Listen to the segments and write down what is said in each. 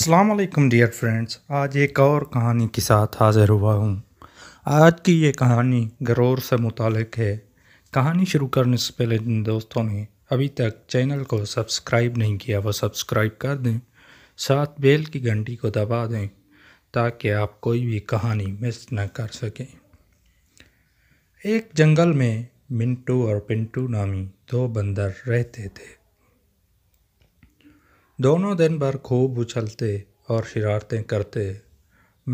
Aslam dear friends आज एक और कहानी के साथ हाज़िर हुआ हूँ आज की ये कहानी गरोर से मुतक है कहानी शुरू करने से पहले जिन दोस्तों ने अभी तक चैनल को सब्सक्राइब नहीं किया वो सब्सक्राइब कर दें साथ बेल की घंटी को दबा दें ताकि आप कोई भी कहानी मिस न कर सकें एक जंगल में मिंटू और पिंटू नामी दो बंदर रहते थे दोनों दिन भर खूब उछलते और शरारतें करते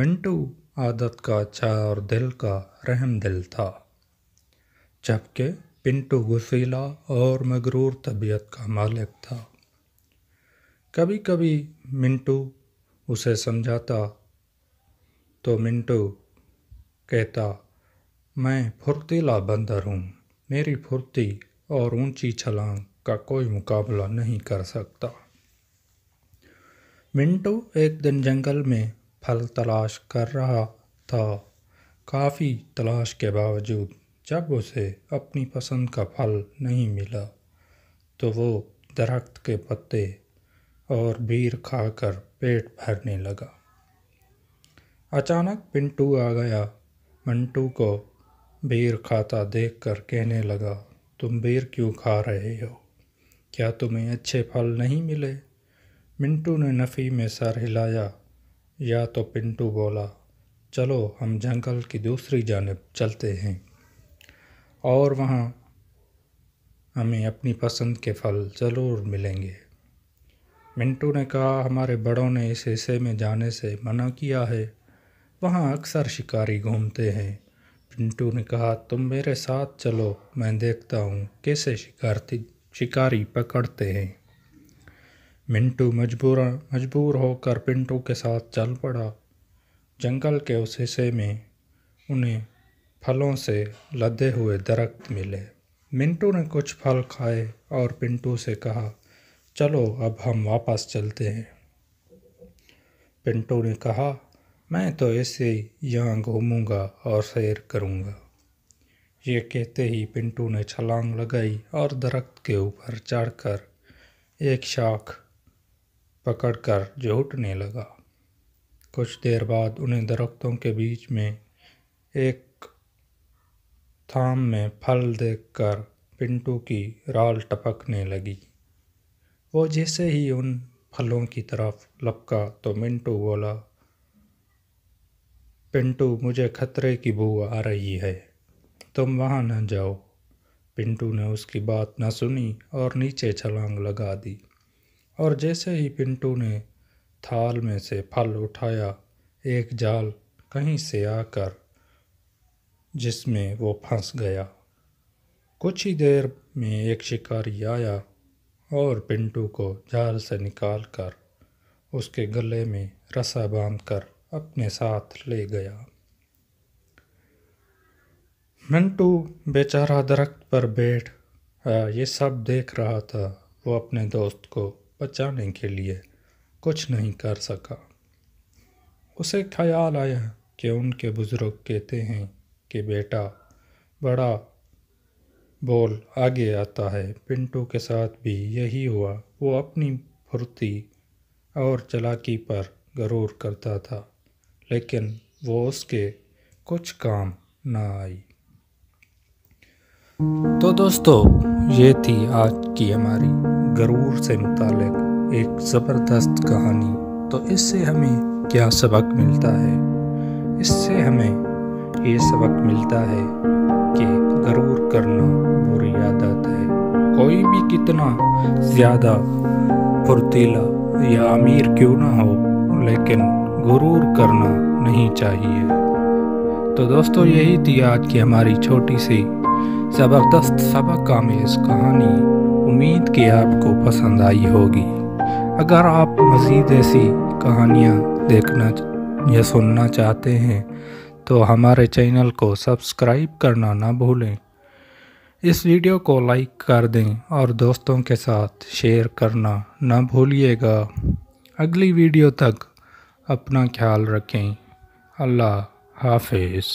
मिंटू आदत का अच्छा और दिल का रहम दिल था जबकि पिंटू गुसीला और मगरूर तबीयत का मालिक था कभी कभी मिंटू उसे समझाता तो मिंटू कहता मैं फुर्तीला बंदर हूँ मेरी फुर्ती और ऊंची छलांग का कोई मुकाबला नहीं कर सकता मिंटू एक दिन जंगल में फल तलाश कर रहा था काफ़ी तलाश के बावजूद जब उसे अपनी पसंद का फल नहीं मिला तो वो दरख्त के पत्ते और बीर खाकर पेट भरने लगा अचानक पिंटू आ गया मंटू को बीर खाता देखकर कहने लगा तुम बीर क्यों खा रहे हो क्या तुम्हें अच्छे फल नहीं मिले मिंटू ने नफ़ी में सर हिलाया या तो पिंटू बोला चलो हम जंगल की दूसरी जानब चलते हैं और वहाँ हमें अपनी पसंद के फल ज़रूर मिलेंगे मिंटू ने कहा हमारे बड़ों ने इस हिस्से में जाने से मना किया है वहाँ अक्सर शिकारी घूमते हैं पिंटू ने कहा तुम मेरे साथ चलो मैं देखता हूँ कैसे शिकारती शिकारी पकड़ते हैं मिंटू मजबूरा मजबूर होकर पिंटू के साथ चल पड़ा जंगल के उस हिस्से में उन्हें फलों से लदे हुए दरख्त मिले मिंटू ने कुछ फल खाए और पिंटू से कहा चलो अब हम वापस चलते हैं पिंटू ने कहा मैं तो ऐसे यहाँ घूमूंगा और सैर करूँगा ये कहते ही पिंटू ने छलांग लगाई और दरख्त के ऊपर चढ़कर एक शाख पकड़कर जोटने लगा कुछ देर बाद उन्हें दरख्तों के बीच में एक थाम में फल देखकर पिंटू की राल टपकने लगी वो जैसे ही उन फलों की तरफ लपका तो मिंटू बोला पिंटू मुझे खतरे की बू आ रही है तुम वहाँ न जाओ पिंटू ने उसकी बात न सुनी और नीचे छलांग लगा दी और जैसे ही पिंटू ने थाल में से फल उठाया एक जाल कहीं से आकर जिसमें वो फंस गया कुछ ही देर में एक शिकारी आया और पिंटू को जाल से निकाल कर उसके गले में रसा बांध कर अपने साथ ले गया मिंटू बेचारा दरख्त पर बैठ ये सब देख रहा था वो अपने दोस्त को बचाने के लिए कुछ नहीं कर सका उसे ख्याल आया कि उनके बुज़ुर्ग कहते हैं कि बेटा बड़ा बोल आगे आता है पिंटू के साथ भी यही हुआ वो अपनी फुर्ती और चलाकी पर गरूर करता था लेकिन वो उसके कुछ काम ना आई तो दोस्तों ये थी आज की हमारी गरूर से मुतालिक एक ज़बरदस्त कहानी तो इससे हमें क्या सबक मिलता है इससे हमें ये सबक मिलता है कि गरूर करना बुरी आदत है कोई भी कितना ज़्यादा फुर्तीला या अमीर क्यों ना हो लेकिन गुरूर करना नहीं चाहिए तो दोस्तों यही थी आज की हमारी छोटी सी ज़बरदस्त सबक आमेज़ कहानी उम्मीद की आपको पसंद आई होगी अगर आप मज़ीद ऐसी कहानियाँ देखना या सुनना चाहते हैं तो हमारे चैनल को सब्सक्राइब करना ना भूलें इस वीडियो को लाइक कर दें और दोस्तों के साथ शेयर करना ना भूलिएगा अगली वीडियो तक अपना ख्याल रखें अल्लाह हाफिज़